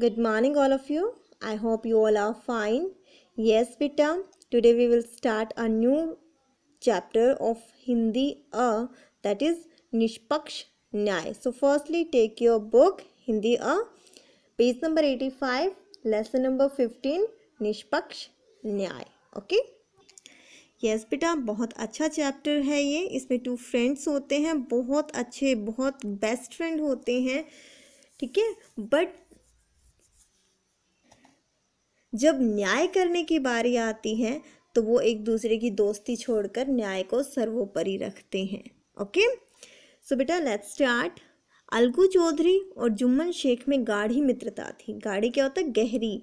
good morning all of you i hope you all are fine yes beta today we will start a new chapter of hindi a that is nishpaksh nyay so firstly take your book hindi a page number 85 lesson number 15 nishpaksh nyay okay yes yes, बेटा बहुत अच्छा chapter है ये इसमें to friends होते हैं बहुत अच्छे बहुत बेस्ट फ्रेंड होते हैं ठीक है बट जब न्याय करने की बारी आती है तो वो एक दूसरे की दोस्ती छोड़कर न्याय को सर्वोपरि रखते हैं ओके सो बेटा लेट्स स्टार्ट अलगू चौधरी और जुम्मन शेख में गाढ़ी मित्रता थी गाढ़ी क्या होता है गहरी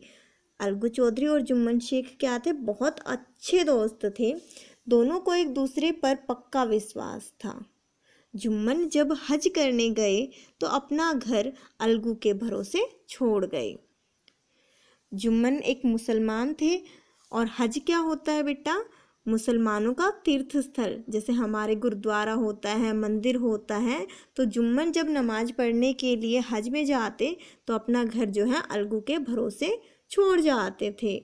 अलगू चौधरी और जुम्मन शेख क्या थे बहुत अच्छे दोस्त थे दोनों को एक दूसरे पर पक्का विश्वास था जुम्मन जब हज करने गए तो अपना घर अलगू के भरोसे छोड़ गए जुम्मन एक मुसलमान थे और हज क्या होता है बेटा मुसलमानों का तीर्थ स्थल जैसे हमारे गुरुद्वारा होता है मंदिर होता है तो जुम्मन जब नमाज पढ़ने के लिए हज में जाते तो अपना घर जो है अलगू के भरोसे छोड़ जाते थे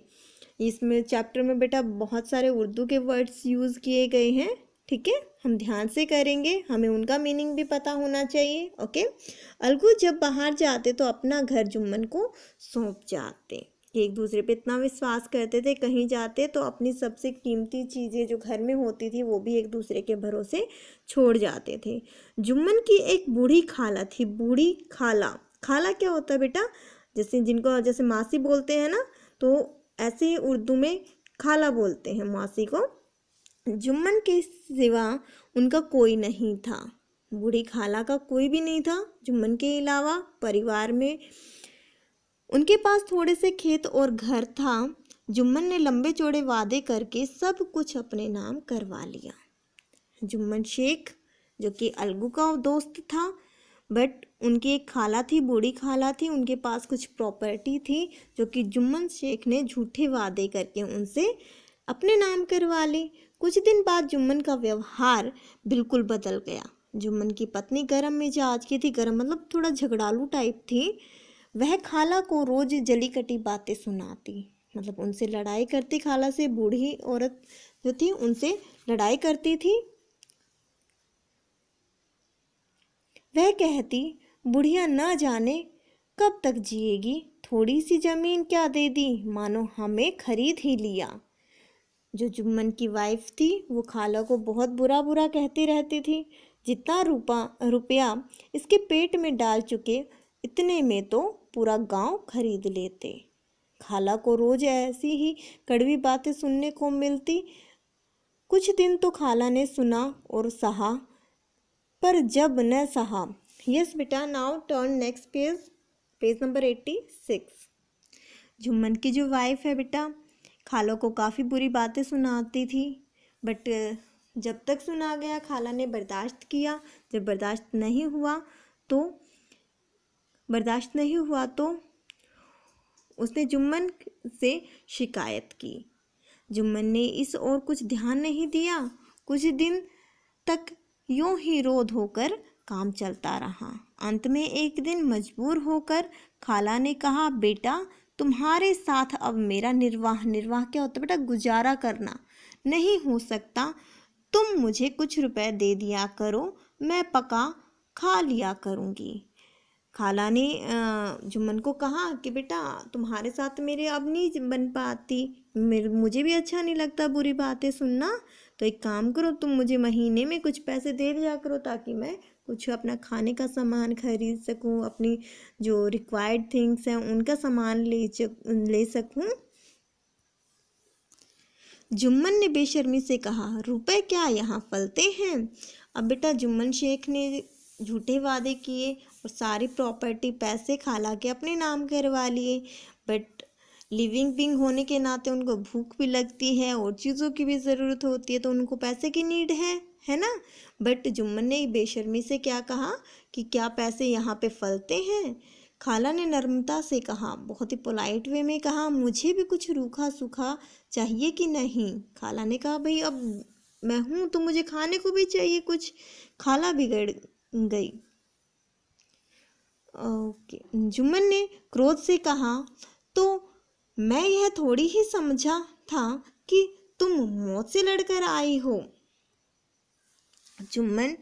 इसमें चैप्टर में बेटा बहुत सारे उर्दू के वर्ड्स यूज़ किए गए हैं ठीक है हम ध्यान से करेंगे हमें उनका मीनिंग भी पता होना चाहिए ओके अलगू जब बाहर जाते तो अपना घर जुम्मन को सौंप जाते कि एक दूसरे पे इतना विश्वास करते थे कहीं जाते तो अपनी सबसे कीमती चीज़ें जो घर में होती थी वो भी एक दूसरे के भरोसे छोड़ जाते थे जुम्मन की एक बूढ़ी खाला थी बूढ़ी खाला खाला क्या होता है बेटा जैसे जिनको जैसे मासी बोलते हैं ना तो ऐसे ही उर्दू में खाला बोलते हैं मासी को जुम्मन के सिवा उनका कोई नहीं था बूढ़ी खाला का कोई भी नहीं था जुम्मन के अलावा परिवार में उनके पास थोड़े से खेत और घर था जुम्मन ने लंबे चौड़े वादे करके सब कुछ अपने नाम करवा लिया जुम्मन शेख जो कि अलगू का दोस्त था बट उनकी एक खाला थी बूढ़ी खाला थी उनके पास कुछ प्रॉपर्टी थी जो कि जुम्मन शेख ने झूठे वादे करके उनसे अपने नाम करवा ली कुछ दिन बाद जुम्मन का व्यवहार बिल्कुल बदल गया जुम्मन की पत्नी गर्म मिजाज की थी गर्म मतलब थोड़ा झगड़ालू टाइप थी वह खाला को रोज़ जली कटी बातें सुनाती मतलब उनसे लड़ाई करती खाला से बूढ़ी औरत जो थी उनसे लड़ाई करती थी वह कहती बुढ़िया न जाने कब तक जिएगी थोड़ी सी ज़मीन क्या दे दी मानो हमें खरीद ही लिया जो जुम्मन की वाइफ थी वो खाला को बहुत बुरा बुरा कहती रहती थी जितना रुपा रुपया इसके पेट में डाल चुके इतने में तो पूरा गांव खरीद लेते खाला को रोज ऐसी ही कड़वी बातें सुनने को मिलती कुछ दिन तो खाला ने सुना और सहा पर जब न सहा यस बेटा now turn next page page number eighty six Jumman की जो वाइफ है बेटा खाला को काफ़ी बुरी बातें सुनाती थी बट जब तक सुना गया खाला ने बर्दाश्त किया जब बर्दाश्त नहीं हुआ तो बर्दाश्त नहीं हुआ तो उसने जुम्मन से शिकायत की जुम्मन ने इस ओर कुछ ध्यान नहीं दिया कुछ दिन तक यूं ही रोध होकर काम चलता रहा अंत में एक दिन मजबूर होकर खाला ने कहा बेटा तुम्हारे साथ अब मेरा निर्वाह निर्वाह क्या होता बेटा गुजारा करना नहीं हो सकता तुम मुझे कुछ रुपए दे दिया करो मैं पका खा लिया करूँगी खाला ने जुम्मन को कहा कि बेटा तुम्हारे साथ मेरे अब नहीं बन पाती मेरे मुझे भी अच्छा नहीं लगता बुरी बातें सुनना तो एक काम करो तुम मुझे महीने में कुछ पैसे दे दिया करो ताकि मैं कुछ अपना खाने का सामान खरीद सकूं अपनी जो रिक्वायर्ड थिंग्स हैं उनका सामान ले ले सकूं जुम्मन ने बेशर्मी से कहा रुपए क्या यहाँ फलते हैं अब बेटा जुम्मन शेख ने झूठे वादे किए और सारी प्रॉपर्टी पैसे खाला के अपने नाम करवा लिए बट लिविंग बिंग होने के नाते उनको भूख भी लगती है और चीज़ों की भी ज़रूरत होती है तो उनको पैसे की नीड है है ना बट जुम्मन ने बेशर्मी से क्या कहा कि क्या पैसे यहाँ पे फलते हैं खाला ने नर्मता से कहा बहुत ही पोलाइट वे में कहा मुझे भी कुछ रूखा सूखा चाहिए कि नहीं खाला ने कहा भाई अब मैं हूँ तो मुझे खाने को भी चाहिए कुछ खाला बिगड़ गई ओके जुम्मन ने क्रोध से कहा तो मैं यह थोड़ी ही समझा था कि तुम मौत से लड़कर आई हो जुम्मन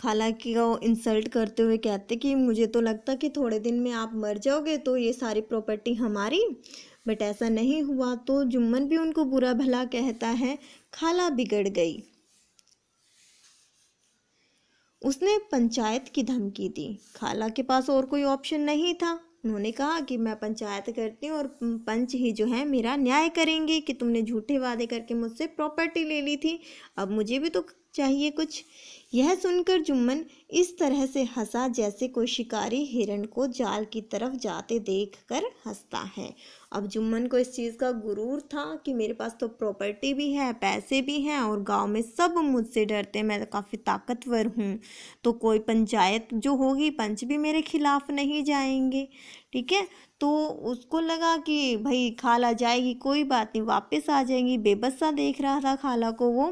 खाला की को इंसल्ट करते हुए कहते कि मुझे तो लगता कि थोड़े दिन में आप मर जाओगे तो ये सारी प्रॉपर्टी हमारी बट ऐसा नहीं हुआ तो जुम्मन भी उनको बुरा भला कहता है खाला बिगड़ गई उसने पंचायत की धमकी दी खाला के पास और कोई ऑप्शन नहीं था उन्होंने कहा कि मैं पंचायत करती हूँ और पंच ही जो है मेरा न्याय करेंगे कि तुमने झूठे वादे करके मुझसे प्रॉपर्टी ले ली थी अब मुझे भी तो चाहिए कुछ यह सुनकर जुम्मन इस तरह से हंसा जैसे कोई शिकारी हिरण को जाल की तरफ जाते देखकर हंसता है अब जुम्मन को इस चीज़ का गुरूर था कि मेरे पास तो प्रॉपर्टी भी है पैसे भी हैं और गांव में सब मुझसे डरते मैं तो काफ़ी ताकतवर हूँ तो कोई पंचायत जो होगी पंच भी मेरे खिलाफ नहीं जाएंगे ठीक है तो उसको लगा कि भाई खाला जाएगी कोई बात नहीं वापस आ जाएंगी बेबसा देख रहा था खाला को वो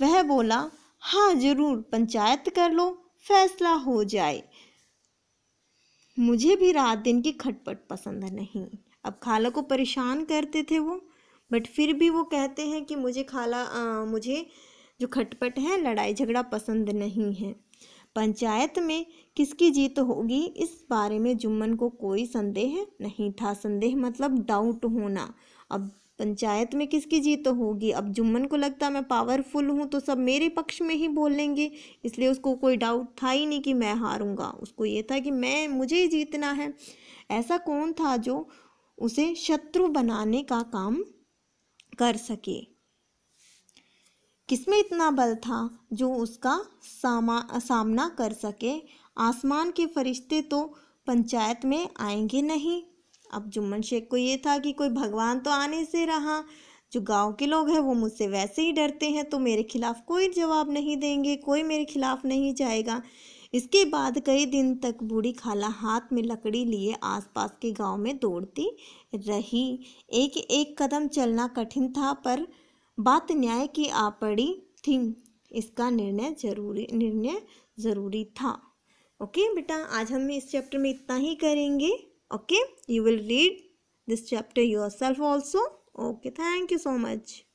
वह बोला हाँ ज़रूर पंचायत कर लो फैसला हो जाए मुझे भी रात दिन की खटपट पसंद नहीं अब खाला को परेशान करते थे वो बट फिर भी वो कहते हैं कि मुझे खाला आ, मुझे जो खटपट है लड़ाई झगड़ा पसंद नहीं है पंचायत में किसकी जीत होगी इस बारे में जुम्मन को कोई संदेह नहीं था संदेह मतलब डाउट होना अब पंचायत में किसकी जीत तो होगी अब जुम्मन को लगता मैं पावरफुल हूँ तो सब मेरे पक्ष में ही बोलेंगे इसलिए उसको कोई डाउट था ही नहीं कि मैं हारूँगा उसको ये था कि मैं मुझे ही जीतना है ऐसा कौन था जो उसे शत्रु बनाने का काम कर सके किसमें इतना बल था जो उसका सामा सामना कर सके आसमान के फरिश्ते तो पंचायत में आएंगे नहीं अब जुम्मन शेख को ये था कि कोई भगवान तो आने से रहा जो गांव के लोग हैं वो मुझसे वैसे ही डरते हैं तो मेरे खिलाफ़ कोई जवाब नहीं देंगे कोई मेरे खिलाफ़ नहीं जाएगा इसके बाद कई दिन तक बूढ़ी खाला हाथ में लकड़ी लिए आसपास के गांव में दौड़ती रही एक एक कदम चलना कठिन था पर बात न्याय की आ पड़ी थी इसका निर्णय जरूरी निर्णय ज़रूरी था ओके बेटा आज हम इस चैप्टर में इतना ही करेंगे okay you will read this chapter yourself also okay thank you so much